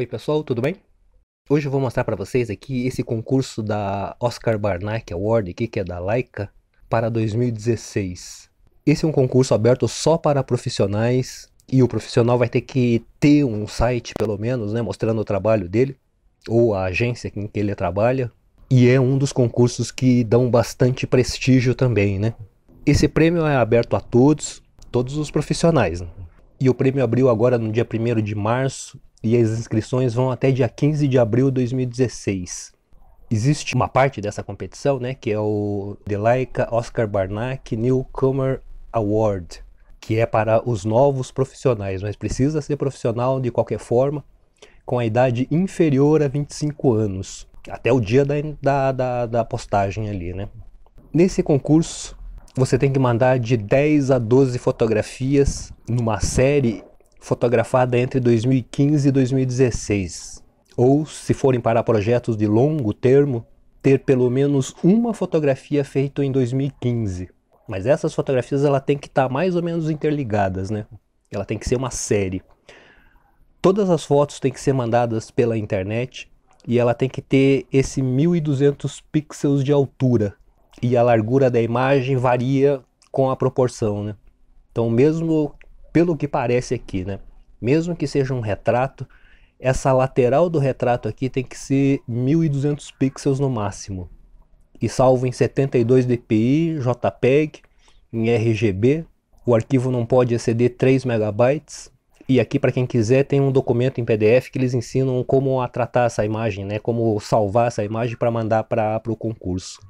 Oi pessoal, tudo bem? Hoje eu vou mostrar para vocês aqui esse concurso da Oscar Barnack é Award aqui, que é da Laika, para 2016. Esse é um concurso aberto só para profissionais e o profissional vai ter que ter um site pelo menos, né, mostrando o trabalho dele ou a agência em que ele trabalha. E é um dos concursos que dão bastante prestígio também, né? Esse prêmio é aberto a todos, todos os profissionais. Né? E o prêmio abriu agora no dia 1 de março e as inscrições vão até dia 15 de abril de 2016. Existe uma parte dessa competição, né, que é o Delaika Oscar Barnack Newcomer Award, que é para os novos profissionais, mas precisa ser profissional de qualquer forma, com a idade inferior a 25 anos, até o dia da, da, da, da postagem ali, né. Nesse concurso, você tem que mandar de 10 a 12 fotografias numa série fotografada entre 2015 e 2016. Ou, se forem para projetos de longo termo, ter pelo menos uma fotografia feita em 2015. Mas essas fotografias ela tem que estar tá mais ou menos interligadas, né? Ela tem que ser uma série. Todas as fotos têm que ser mandadas pela internet e ela tem que ter esse 1200 pixels de altura e a largura da imagem varia com a proporção, né? Então, mesmo pelo que parece aqui, né? Mesmo que seja um retrato, essa lateral do retrato aqui tem que ser 1200 pixels no máximo. E salvo em 72 dpi, JPEG, em RGB, o arquivo não pode exceder 3 megabytes. E aqui para quem quiser tem um documento em PDF que eles ensinam como tratar essa imagem, né? Como salvar essa imagem para mandar para o concurso.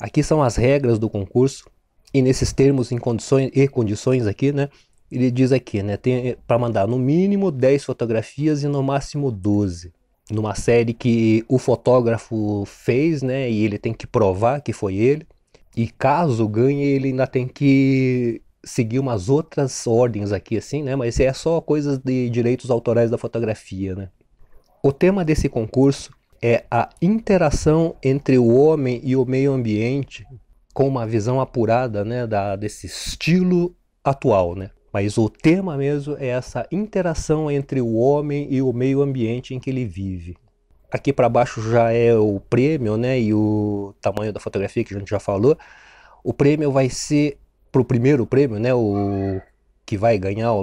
Aqui são as regras do concurso e nesses termos em condições e condições aqui, né? ele diz aqui, né, tem eh, para mandar no mínimo 10 fotografias e no máximo 12. Numa série que o fotógrafo fez, né, e ele tem que provar que foi ele. E caso ganhe, ele ainda tem que seguir umas outras ordens aqui, assim, né, mas é só coisas de direitos autorais da fotografia, né. O tema desse concurso é a interação entre o homem e o meio ambiente com uma visão apurada, né, da, desse estilo atual, né. Mas o tema mesmo é essa interação entre o homem e o meio ambiente em que ele vive. Aqui para baixo já é o prêmio, né? E o tamanho da fotografia que a gente já falou. O prêmio vai ser para o primeiro prêmio, né? O que vai ganhar o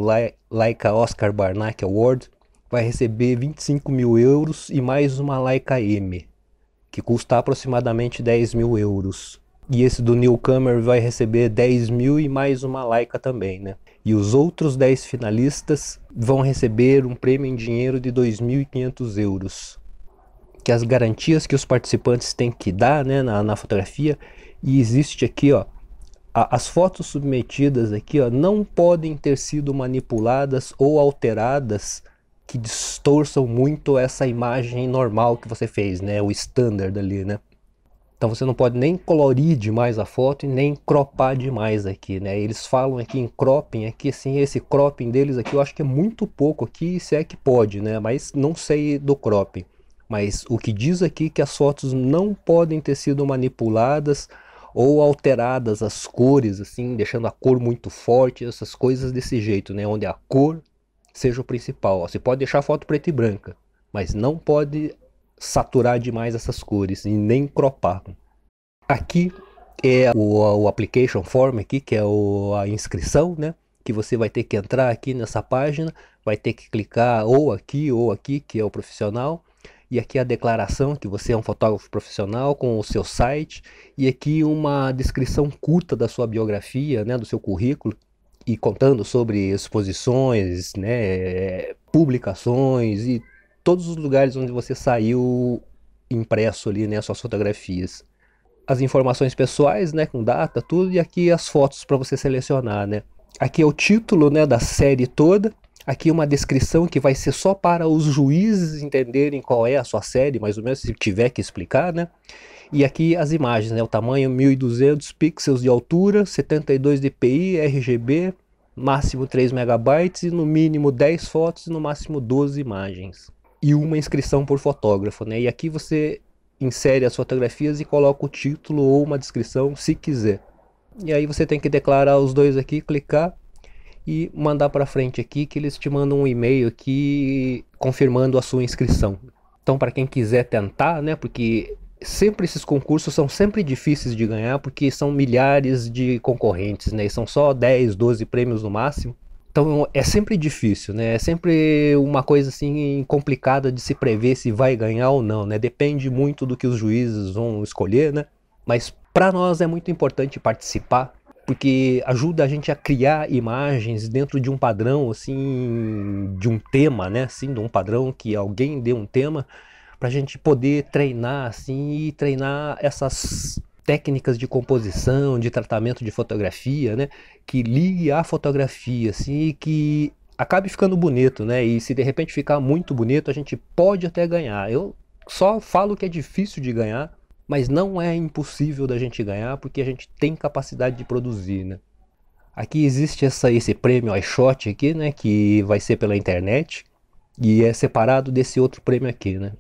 Leica Oscar Barnack Award vai receber 25 mil euros e mais uma Leica M, que custa aproximadamente 10 mil euros. E esse do Newcomer vai receber 10 mil e mais uma laica também, né? E os outros 10 finalistas vão receber um prêmio em dinheiro de 2.500 euros. Que as garantias que os participantes têm que dar né, na, na fotografia. E existe aqui, ó, a, as fotos submetidas aqui ó, não podem ter sido manipuladas ou alteradas que distorçam muito essa imagem normal que você fez, né? O standard ali, né? Então você não pode nem colorir demais a foto e nem cropar demais aqui, né? Eles falam aqui em cropping aqui, assim, esse cropping deles aqui eu acho que é muito pouco aqui, se é que pode, né? Mas não sei do cropping. Mas o que diz aqui é que as fotos não podem ter sido manipuladas ou alteradas as cores, assim, deixando a cor muito forte, essas coisas desse jeito, né? Onde a cor seja o principal. você pode deixar a foto preta e branca, mas não pode saturar demais essas cores e nem cropar. Aqui é o, o application form aqui, que é o, a inscrição, né? Que você vai ter que entrar aqui nessa página, vai ter que clicar ou aqui ou aqui, que é o profissional. E aqui a declaração que você é um fotógrafo profissional com o seu site. E aqui uma descrição curta da sua biografia, né, do seu currículo. E contando sobre exposições, né, é, publicações e todos os lugares onde você saiu impresso ali, né, suas fotografias. As informações pessoais, né, com data, tudo, e aqui as fotos para você selecionar, né. Aqui é o título, né, da série toda. Aqui uma descrição que vai ser só para os juízes entenderem qual é a sua série, mais ou menos, se tiver que explicar, né? E aqui as imagens, né? O tamanho 1200 pixels de altura, 72 dpi, RGB, máximo 3 megabytes e no mínimo 10 fotos e no máximo 12 imagens e uma inscrição por fotógrafo, né? E aqui você insere as fotografias e coloca o título ou uma descrição, se quiser. E aí você tem que declarar os dois aqui, clicar e mandar para frente aqui que eles te mandam um e-mail aqui confirmando a sua inscrição. Então, para quem quiser tentar, né, porque sempre esses concursos são sempre difíceis de ganhar porque são milhares de concorrentes, né, e são só 10, 12 prêmios no máximo. Então é sempre difícil, né? É sempre uma coisa assim complicada de se prever se vai ganhar ou não, né? Depende muito do que os juízes vão escolher, né? Mas para nós é muito importante participar, porque ajuda a gente a criar imagens dentro de um padrão assim, de um tema, né? Assim, de um padrão que alguém dê um tema para a gente poder treinar assim e treinar essas técnicas de composição, de tratamento de fotografia, né? Que ligue à fotografia, assim, e que acabe ficando bonito, né? E se de repente ficar muito bonito, a gente pode até ganhar. Eu só falo que é difícil de ganhar, mas não é impossível da gente ganhar porque a gente tem capacidade de produzir, né? Aqui existe essa, esse prêmio iShot aqui, né? Que vai ser pela internet e é separado desse outro prêmio aqui, né?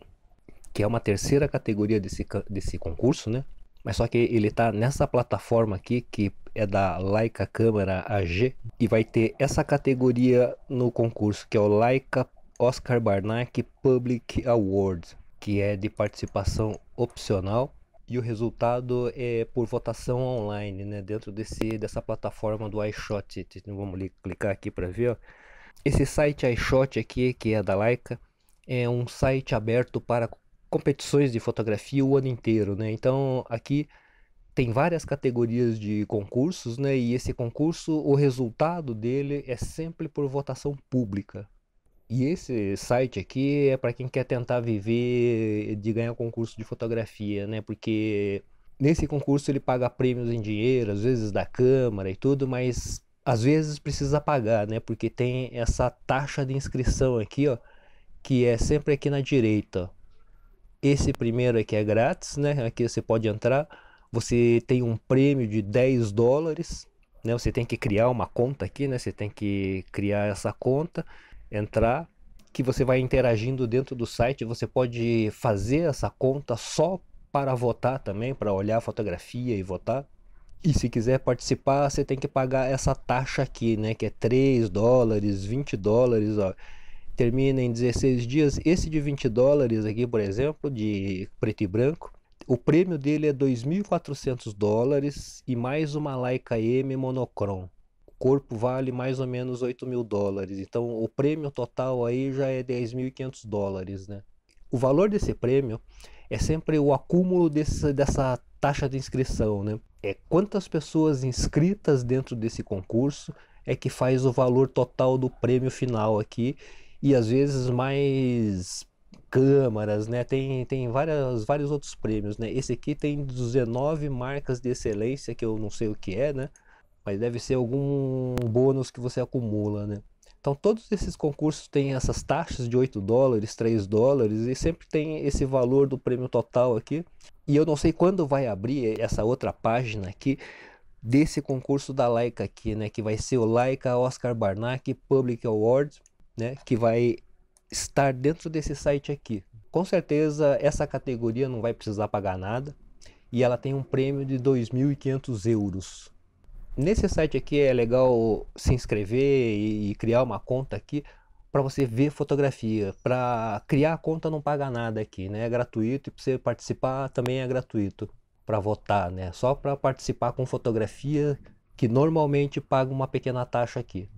Que é uma terceira categoria desse, desse concurso, né? Mas só que ele está nessa plataforma aqui que é da Leica Câmara AG e vai ter essa categoria no concurso que é o Leica Oscar Barnack Public Award, que é de participação opcional e o resultado é por votação online, né, dentro desse dessa plataforma do iShot. Vamos clicar aqui para ver, ó. Esse site iShot aqui, que é da Leica, é um site aberto para competições de fotografia o ano inteiro, né? Então aqui tem várias categorias de concursos, né? E esse concurso, o resultado dele é sempre por votação pública. E esse site aqui é para quem quer tentar viver de ganhar concurso de fotografia, né? Porque nesse concurso ele paga prêmios em dinheiro, às vezes da câmara e tudo, mas às vezes precisa pagar, né? Porque tem essa taxa de inscrição aqui, ó, que é sempre aqui na direita. Ó. Esse primeiro aqui é grátis, né? Aqui você pode entrar, você tem um prêmio de 10 dólares, né? Você tem que criar uma conta aqui, né? Você tem que criar essa conta, entrar, que você vai interagindo dentro do site, você pode fazer essa conta só para votar também, para olhar a fotografia e votar. E se quiser participar, você tem que pagar essa taxa aqui, né? Que é 3 dólares, 20 dólares, ó termina em 16 dias. Esse de 20 dólares aqui, por exemplo, de preto e branco, o prêmio dele é 2.400 dólares e mais uma Leica M monocrom. O corpo vale mais ou menos 8 mil dólares. Então o prêmio total aí já é 10.500 dólares, né? O valor desse prêmio é sempre o acúmulo desse, dessa taxa de inscrição, né? É quantas pessoas inscritas dentro desse concurso é que faz o valor total do prêmio final aqui e às vezes mais câmaras, né? Tem, tem várias, vários outros prêmios, né? Esse aqui tem 19 marcas de excelência, que eu não sei o que é, né? Mas deve ser algum bônus que você acumula, né? Então todos esses concursos têm essas taxas de 8 dólares, 3 dólares e sempre tem esse valor do prêmio total aqui. E eu não sei quando vai abrir essa outra página aqui desse concurso da Laika aqui, né? Que vai ser o Laika Oscar Barnack Public Awards né, que vai estar dentro desse site aqui. Com certeza essa categoria não vai precisar pagar nada e ela tem um prêmio de 2.500 euros. Nesse site aqui é legal se inscrever e, e criar uma conta aqui para você ver fotografia. Para criar a conta não paga nada aqui, né? É gratuito e para você participar também é gratuito para votar, né? Só para participar com fotografia que normalmente paga uma pequena taxa aqui.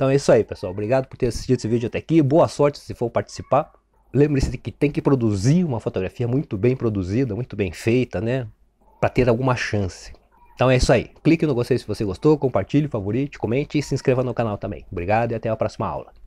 Então é isso aí, pessoal. Obrigado por ter assistido esse vídeo até aqui. Boa sorte se for participar. Lembre-se de que tem que produzir uma fotografia muito bem produzida, muito bem feita, né? Para ter alguma chance. Então é isso aí. Clique no gostei se você gostou, compartilhe, favorite, comente e se inscreva no canal também. Obrigado e até a próxima aula.